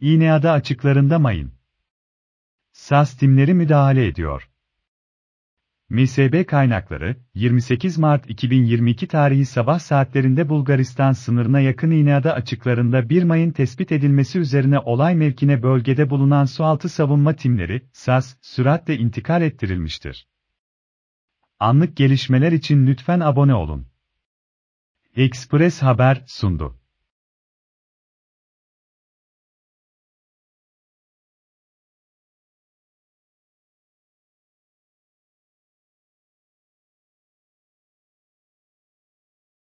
İğneada açıklarında mayın. SAS timleri müdahale ediyor. MSB kaynakları, 28 Mart 2022 tarihi sabah saatlerinde Bulgaristan sınırına yakın İneada açıklarında bir mayın tespit edilmesi üzerine olay mevkine bölgede bulunan sualtı savunma timleri, SAS, süratle intikal ettirilmiştir. Anlık gelişmeler için lütfen abone olun. Express Haber sundu.